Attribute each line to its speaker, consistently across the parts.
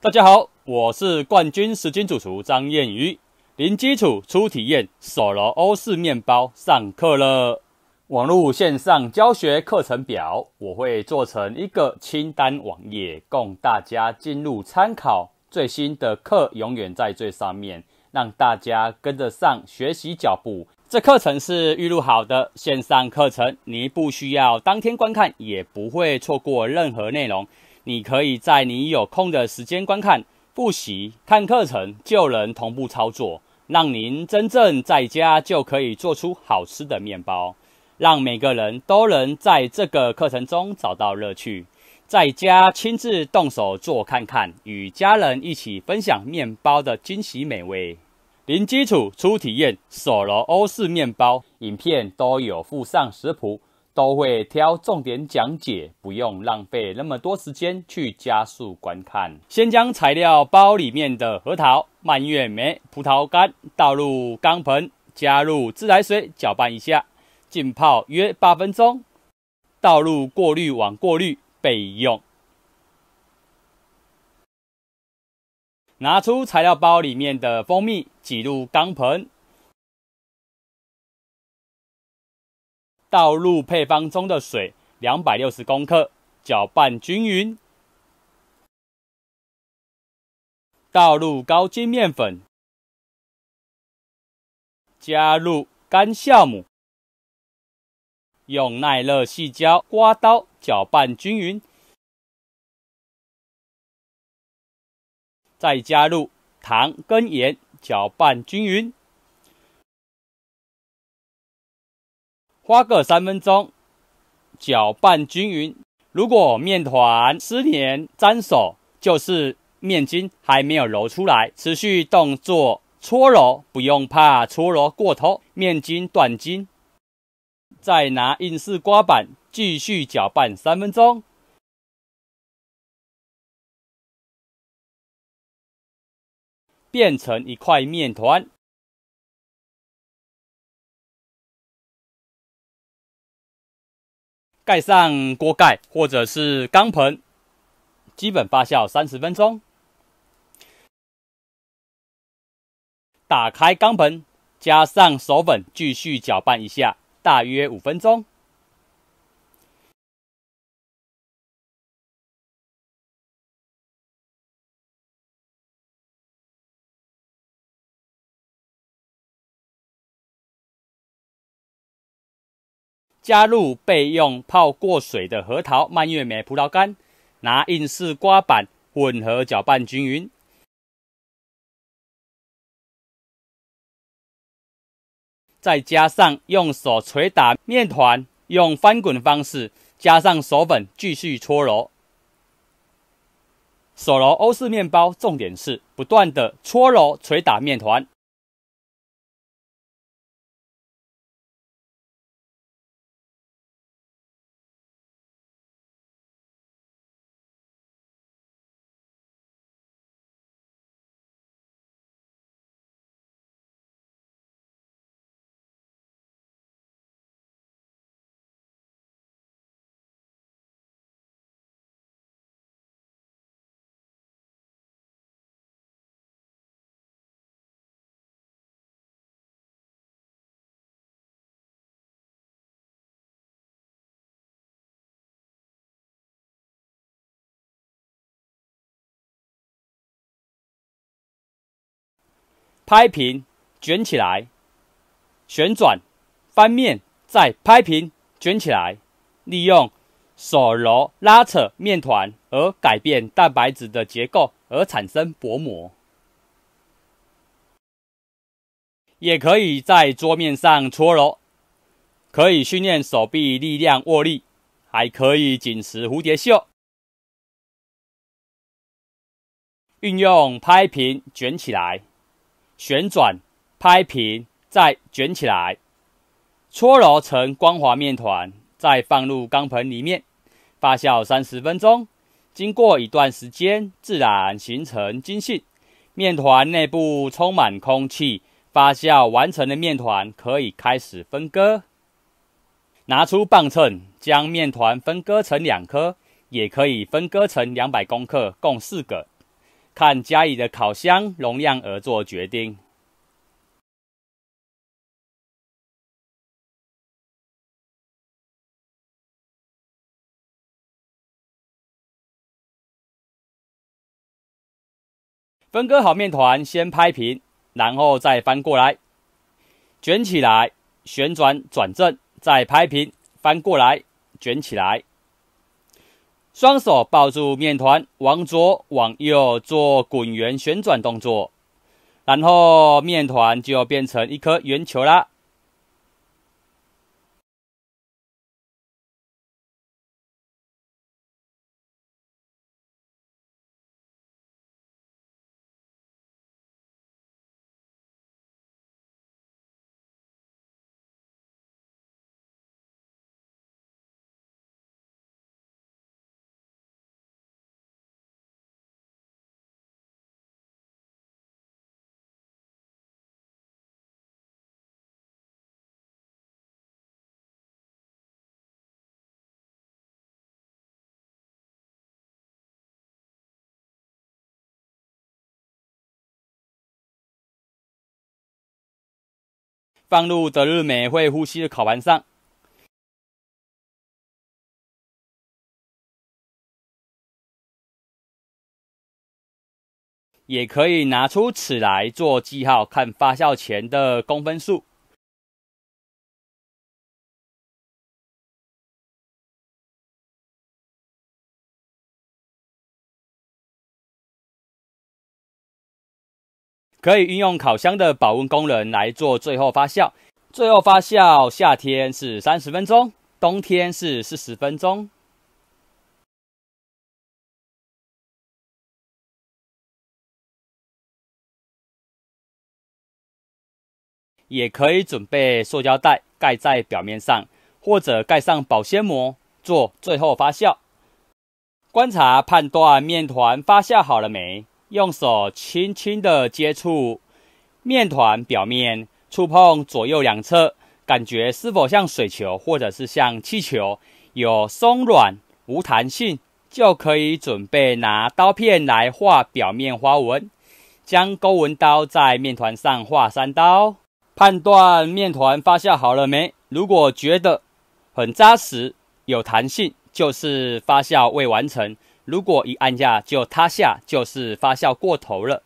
Speaker 1: 大家好，我是冠军食经主厨张燕瑜，零基础初体验手罗欧式面包上课了。网络线上教学课程表我会做成一个清单网页，供大家进入参考。最新的课永远在最上面，让大家跟得上学习脚步。这课程是预录好的线上课程，你不需要当天观看，也不会错过任何内容。你可以在你有空的时间观看、复习、看课程就能同步操作，让您真正在家就可以做出好吃的面包，让每个人都能在这个课程中找到乐趣，在家亲自动手做看看，与家人一起分享面包的惊喜美味。零基础初体验手揉欧式面包，影片都有附上食谱。都会挑重点讲解，不用浪费那么多时间去加速观看。先将材料包里面的核桃、蔓越莓、葡萄干倒入缸盆，加入自来水搅拌一下，浸泡约八分钟，倒入过滤网过滤备用。拿出材料包里面的蜂蜜，挤入缸盆。
Speaker 2: 倒入配方中的水两百六十公克，搅拌均匀。倒入高筋面粉，加入干酵母，用耐热细胶刮刀搅拌均匀。
Speaker 1: 再加入糖跟盐，搅拌均匀。花个三分钟搅拌均匀。如果面团湿黏粘手，就是面筋还没有揉出来。持续动作搓揉，不用怕搓揉过头，面筋断筋。再拿硬式刮板继
Speaker 2: 续搅拌三分钟，变成一块面团。盖
Speaker 1: 上锅盖或者是钢盆，基本发酵三十分钟。打开钢盆，加上手粉，继续搅拌一下，大约五分钟。加入备用泡过水的核桃、蔓越莓、葡萄干，拿硬式刮板混合搅拌均匀。再加上用手捶打面团，用翻滚方式加上手粉继续搓揉。手揉欧式面包重点是不断的搓揉、捶打面团。拍平，卷起来，旋转，翻面，再拍平，卷起来。利用手揉拉扯面团而改变蛋白质的结构而产生薄膜，也可以在桌面上搓揉，可以训练手臂力量、握力，还可以紧实蝴蝶袖。运用拍平，卷起来。旋转、拍平、再卷起来，搓揉成光滑面团，再放入钢盆里面发酵三十分钟。经过一段时间，自然形成筋性，面团内部充满空气。发酵完成的面团可以开始分割。拿出磅秤，将面团分割成两颗，也可以分割成两百公克，共四个。看家里的烤箱容量而做决定。分割好面团，先拍平，然后再翻过来卷起来，旋转转正，再拍平，翻过来卷起来。双手抱住面团，往左往右做滚圆旋转动作，然后面团就变成一颗圆球啦。
Speaker 2: 放入德日美会呼吸的烤盘上，也可以拿出尺来做记号，看发酵前的公分数。
Speaker 1: 可以运用烤箱的保温功能来做最后发酵。最后发酵，夏天是三十分钟，冬天是四十分
Speaker 2: 钟。也
Speaker 1: 可以准备塑胶袋盖在表面上，或者盖上保鲜膜做最后发酵。观察判断面团发酵好了没？用手轻轻的接触面团表面，触碰左右两侧，感觉是否像水球或者是像气球？有松软无弹性，就可以准备拿刀片来画表面花纹。将勾纹刀在面团上画三刀，判断面团发酵好了没？如果觉得很扎实有弹性，就是发酵未完成。如果一按压就塌下，就是发酵过头了。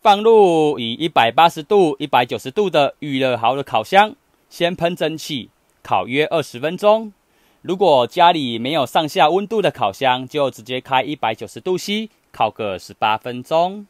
Speaker 1: 放入以一百八十度、一百九十度的预热好的烤箱，先喷蒸汽，烤约二十分钟。如果家里没有上下温度的烤箱，就直接开一百九十度 C 烤个十八分钟。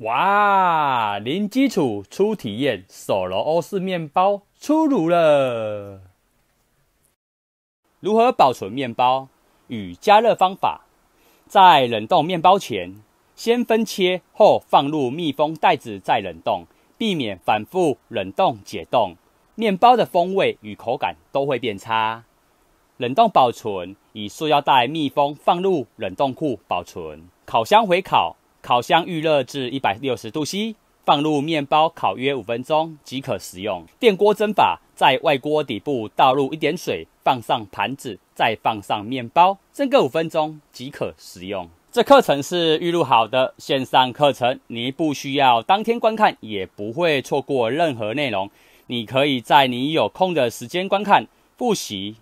Speaker 2: 哇！
Speaker 1: 零基础初体验手揉欧式面包出炉了。如何保存面包与加热方法？在冷冻面包前，先分切后放入密封袋子再冷冻，避免反复冷冻解冻，面包的风味与口感都会变差。冷冻保存以塑料袋密封放入冷冻库保存，烤箱回烤。烤箱预热至一百六十度 C，放入面包烤约五分钟即可食用。电锅蒸法，在外锅底部倒入一点水，放上盘子，再放上面包，蒸个五分钟即可食用。这课程是预录好的线上课程，你不需要当天观看，也不会错过任何内容。你可以在你有空的时间观看、复习、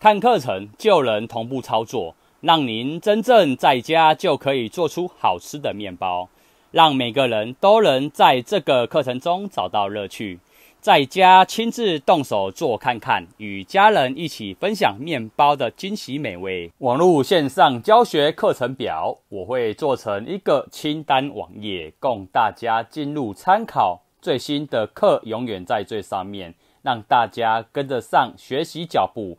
Speaker 1: 看课程就能同步操作。让您真正在家就可以做出好吃的面包，让每个人都能在这个课程中找到乐趣，在家亲自动手做看看，与家人一起分享面包的惊喜美味。网络线上教学课程表，我会做成一个清单网页，供大家进入参考。最新的课永远在最上面，让大家跟着上学习脚步。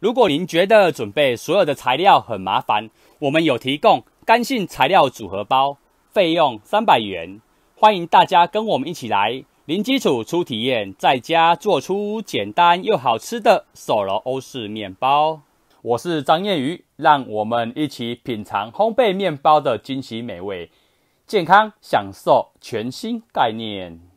Speaker 1: 如果您觉得准备所有的材料很麻烦，我们有提供干性材料组合包，费用三百元，欢迎大家跟我们一起来，零基础初体验，在家做出简单又好吃的手揉欧式面包。我是张燕瑜，让我们一起品尝烘焙面包的惊喜美味，健康享受全新概念。